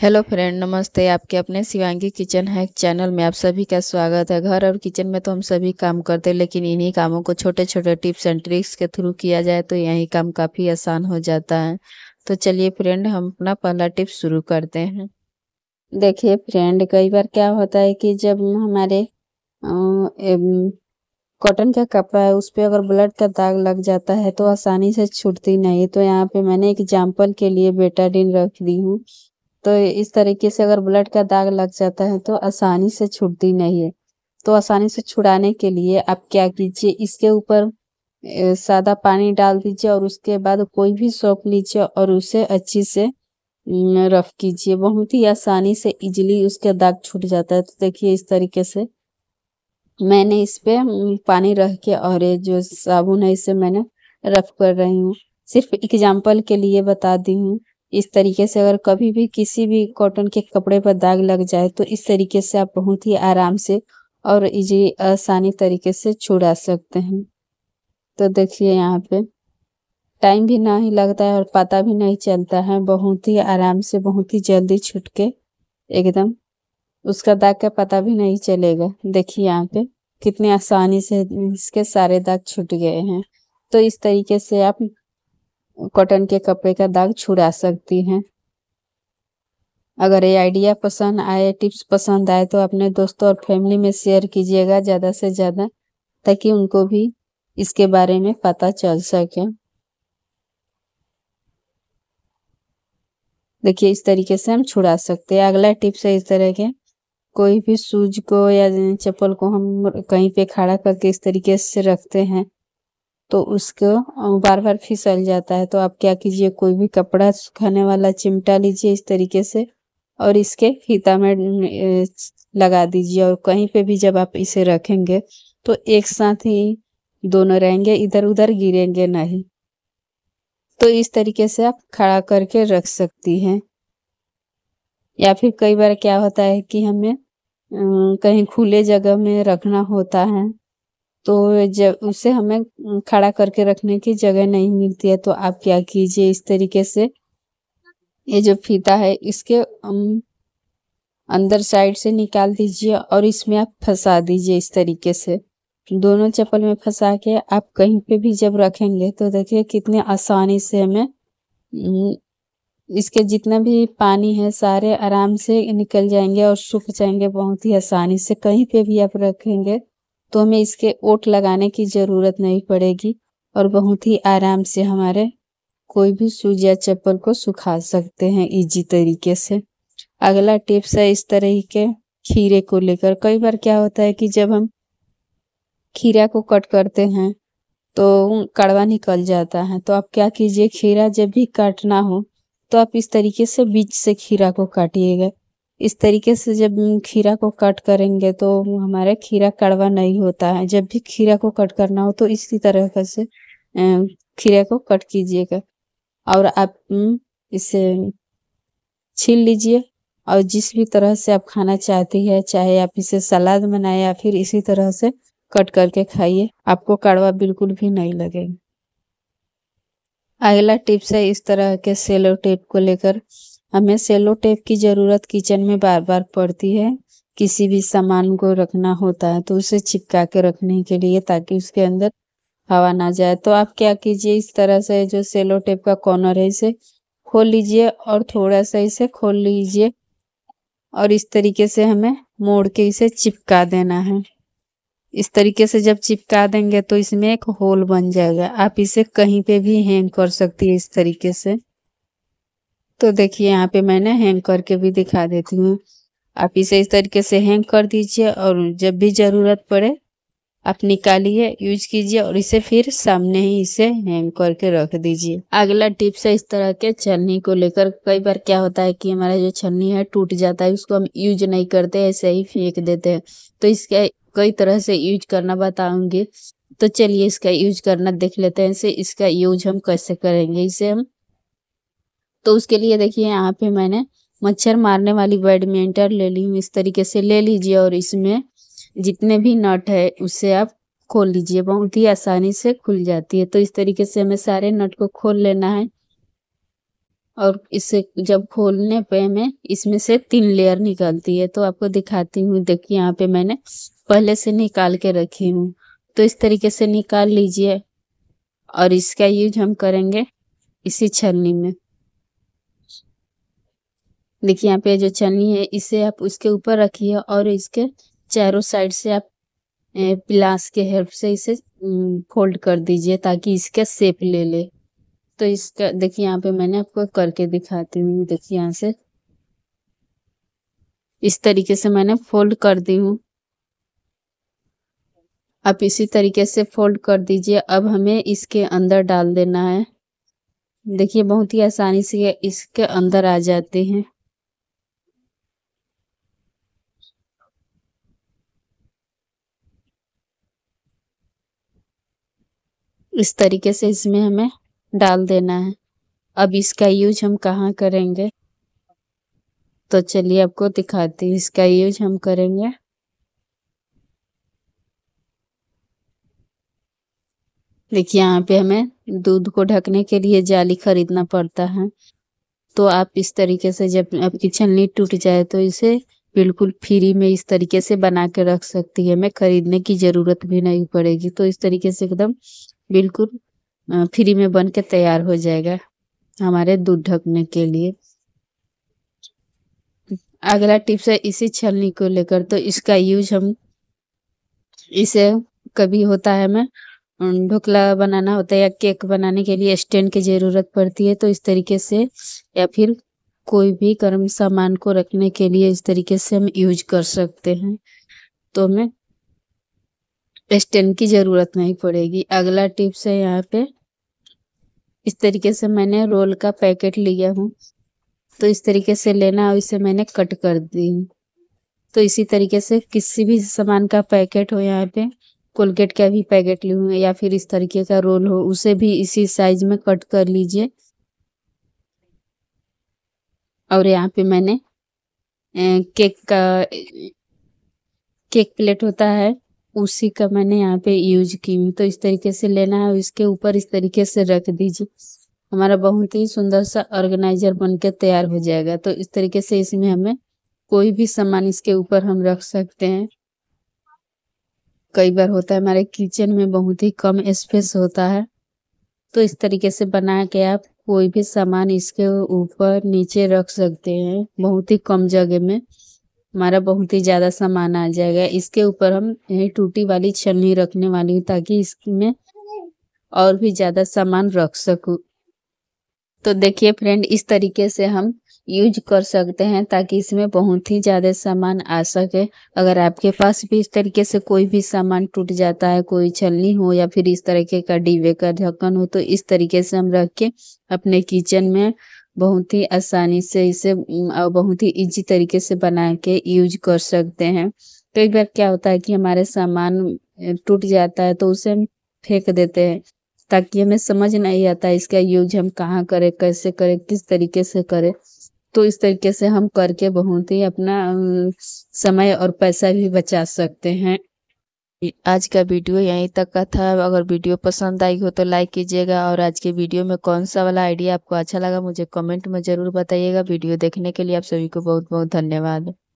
hello friend नमस्ते आपके अपने शिवांगी किचन हैक चैनल में आप सभी का स्वागत है घर और किचन में तो हम सभी काम करते हैं लेकिन इन्हीं कामों को छोटे छोटे टिप्स एंड ट्रिक्स के थ्रू किया जाए तो यही काम काफ़ी आसान हो जाता है तो चलिए फ्रेंड हम अपना पहला टिप शुरू करते हैं देखिए फ्रेंड कई बार क्या होता है कि जब हमारे कॉटन का कपड़ा है उस पर अगर ब्लड का दाग लग जाता है तो आसानी से छूटती नहीं तो यहाँ पे मैंने एग्जाम्पल के लिए बेटाडिन रख दी हूँ तो इस तरीके से अगर ब्लड का दाग लग जाता है तो आसानी से छूटती नहीं है तो आसानी से छुड़ाने के लिए आप क्या कीजिए इसके ऊपर सादा पानी डाल दीजिए और उसके बाद कोई भी सोप लीजिए और उसे अच्छी से रफ कीजिए बहुत ही आसानी से इजिली उसका दाग छूट जाता है तो देखिए इस तरीके से मैंने इस पे पानी रख के और ये जो साबुन है इसे मैंने रफ कर रही हूँ सिर्फ एग्जाम्पल के लिए बता दी हूँ इस तरीके से अगर कभी भी किसी भी कॉटन के कपड़े पर दाग लग जाए तो इस तरीके से आप बहुत ही आराम से और इजी आसानी तरीके से छुड़ा सकते हैं तो देखिए यहाँ पे टाइम भी ही लगता है और पता भी नहीं चलता है बहुत ही आराम से बहुत ही जल्दी छुट के एकदम उसका दाग का पता भी नहीं चलेगा देखिए यहाँ पे कितने आसानी से इसके सारे दाग छूट गए हैं तो इस तरीके से आप कॉटन के कपड़े का दाग छुड़ा सकती हैं अगर ये आइडिया पसंद आए टिप्स पसंद आए तो अपने दोस्तों और फैमिली में शेयर कीजिएगा ज़्यादा से ज़्यादा ताकि उनको भी इसके बारे में पता चल सके देखिए इस तरीके से हम छुड़ा सकते हैं अगला टिप्स है इस तरह के कोई भी सूज को या चप्पल को हम कहीं पे खड़ा करके इस तरीके से रखते हैं तो उसको बार बार फिसल जाता है तो आप क्या कीजिए कोई भी कपड़ा सुखाने वाला चिमटा लीजिए इस तरीके से और इसके फीता में लगा दीजिए और कहीं पे भी जब आप इसे रखेंगे तो एक साथ ही दोनों रहेंगे इधर उधर गिरेंगे नहीं तो इस तरीके से आप खड़ा करके रख सकती हैं या फिर कई बार क्या होता है कि हमें कहीं खुले जगह में रखना होता है तो जब उसे हमें खड़ा करके रखने की जगह नहीं मिलती है तो आप क्या कीजिए इस तरीके से ये जो फीता है इसके अंदर साइड से निकाल दीजिए और इसमें आप फंसा दीजिए इस तरीके से दोनों चप्पल में फंसा के आप कहीं पे भी जब रखेंगे तो देखिए कितने आसानी से हमें इसके जितना भी पानी है सारे आराम से निकल जाएंगे और सूख जाएंगे बहुत ही आसानी से कहीं पे भी आप रखेंगे तो हमें इसके ओट लगाने की ज़रूरत नहीं पड़ेगी और बहुत ही आराम से हमारे कोई भी शूज या चप्पल को सुखा सकते हैं इजी तरीके से अगला टिप्स है इस तरह के खीरे को लेकर कई बार क्या होता है कि जब हम खीरा को कट करते हैं तो कड़वा निकल जाता है तो आप क्या कीजिए खीरा जब भी काटना हो तो आप इस तरीके से बीच से खीरा को काटिएगा इस तरीके से जब खीरा को कट करेंगे तो हमारा खीरा कड़वा नहीं होता है जब भी खीरा को कट करना हो तो इसी तरह से खीरा को कट कीजिएगा और आप इसे छील लीजिए और जिस भी तरह से आप खाना चाहती है चाहे आप इसे सलाद बनाए या फिर इसी तरह से कट करके खाइए आपको कड़वा बिल्कुल भी नहीं लगेगा अगला टिप्स है इस तरह के सेलो टेप को लेकर हमें सेलो टेप की ज़रूरत किचन में बार बार पड़ती है किसी भी सामान को रखना होता है तो उसे चिपका के रखने के लिए ताकि उसके अंदर हवा ना जाए तो आप क्या कीजिए इस तरह से जो सेलो टेप का कॉर्नर है इसे खोल लीजिए और थोड़ा सा इसे खोल लीजिए और इस तरीके से हमें मोड़ के इसे चिपका देना है इस तरीके से जब चिपका देंगे तो इसमें एक होल बन जाएगा आप इसे कहीं पे भी हैंग कर सकती है इस तरीके से तो देखिए यहाँ पे मैं ना हैंग करके भी दिखा देती हूँ आप इसे इस तरीके से हैंग कर दीजिए और जब भी ज़रूरत पड़े आप निकालिए यूज कीजिए और इसे फिर सामने ही इसे हैंग करके रख दीजिए अगला टिप्स है इस तरह के छलनी को लेकर कई बार क्या होता है कि हमारा जो छलनी है टूट जाता है उसको हम यूज नहीं करते ऐसे ही फेंक देते हैं तो इसका कई तरह से यूज करना बताऊंगी तो चलिए इसका यूज करना देख लेते हैं इसे इसका यूज हम कैसे करेंगे इसे हम तो उसके लिए देखिए यहाँ पे मैंने मच्छर मारने वाली बैडमिंटन ले ली हूँ इस तरीके से ले लीजिए और इसमें जितने भी नट है उसे आप खोल लीजिए बहुत ही आसानी से खुल जाती है तो इस तरीके से हमें सारे नट को खोल लेना है और इसे जब खोलने पे हमें इसमें से तीन लेयर निकलती है तो आपको दिखाती हूँ देखिए यहाँ पे मैंने पहले से निकाल के रखी हूँ तो इस तरीके से निकाल लीजिए और इसका यूज हम करेंगे इसी छलनी में देखिए यहाँ पे जो चनी है इसे आप उसके ऊपर रखिए और इसके चारों साइड से आप प्लास के हेल्प से इसे फोल्ड कर दीजिए ताकि इसका सेप ले ले तो इसका देखिए यहाँ पे मैंने आपको करके दिखाती हूँ देखिए यहाँ से इस तरीके से मैंने फोल्ड कर दी हूँ आप इसी तरीके से फोल्ड कर दीजिए अब हमें इसके अंदर डाल देना है देखिए बहुत ही आसानी से इसके अंदर आ जाते हैं इस तरीके से इसमें हमें डाल देना है अब इसका यूज हम कहाँ करेंगे तो चलिए आपको दिखाती हूँ इसका यूज हम करेंगे देखिए यहाँ पे हमें दूध को ढकने के लिए जाली खरीदना पड़ता है तो आप इस तरीके से जब आपकी छलनी टूट जाए तो इसे बिल्कुल फ्री में इस तरीके से बना के रख सकती है हमें खरीदने की ज़रूरत भी नहीं पड़ेगी तो इस तरीके से एकदम बिल्कुल फ्री में बन के तैयार हो जाएगा हमारे दूध ढकने के लिए अगला टिप्स है इसी छलनी को लेकर तो इसका यूज हम इसे कभी होता है मैं ढोकला बनाना होता है या केक बनाने के लिए स्टैंड की ज़रूरत पड़ती है तो इस तरीके से या फिर कोई भी गर्म सामान को रखने के लिए इस तरीके से हम यूज कर सकते हैं तो मैं स्टैंड की ज़रूरत नहीं पड़ेगी अगला टिप्स है यहाँ पे इस तरीके से मैंने रोल का पैकेट लिया हूँ तो इस तरीके से लेना और इसे मैंने कट कर दी हूँ तो इसी तरीके से किसी भी सामान का पैकेट हो यहाँ पे कोलगेट का भी पैकेट ली हूँ या फिर इस तरीके का रोल हो उसे भी इसी साइज में कट कर लीजिए और यहाँ पे मैंने केक का केक प्लेट होता है उसी का मैंने यहाँ पे यूज की हूँ तो इस तरीके से लेना है इसके ऊपर इस तरीके से रख दीजिए हमारा बहुत ही सुंदर सा ऑर्गेनाइजर बनकर तैयार हो जाएगा तो इस तरीके से इसमें हमें कोई भी सामान इसके ऊपर हम रख सकते हैं कई बार होता है हमारे किचन में बहुत ही कम स्पेस होता है तो इस तरीके से बना के आप कोई भी सामान इसके ऊपर नीचे रख सकते हैं बहुत ही कम जगह में हमारा बहुत ही ज़्यादा सामान आ जाएगा इसके ऊपर हम यही टूटी वाली छलनी रखने वाली हूँ ताकि इसमें और भी ज़्यादा सामान रख सकूँ तो देखिए फ्रेंड इस तरीके से हम यूज कर सकते हैं ताकि इसमें बहुत ही ज़्यादा सामान आ सके अगर आपके पास भी इस तरीके से कोई भी सामान टूट जाता है कोई छलनी हो या फिर इस तरीके का डिब्बे का ढक्कन हो तो इस तरीके से हम रख के अपने किचन में बहुत ही आसानी से इसे बहुत ही इजी तरीके से बना के यूज कर सकते हैं कई बार क्या होता है कि हमारे सामान टूट जाता है तो उसे हम फेंक देते हैं ताकि हमें समझ नहीं आता इसका यूज हम कहाँ करें कैसे करें किस तरीके से करें तो इस तरीके से हम करके बहुत ही अपना समय और पैसा भी बचा सकते हैं आज का वीडियो यहीं तक का था अगर वीडियो पसंद आई हो तो लाइक कीजिएगा और आज के वीडियो में कौन सा वाला आइडिया आपको अच्छा लगा मुझे कमेंट में ज़रूर बताइएगा वीडियो देखने के लिए आप सभी को बहुत बहुत धन्यवाद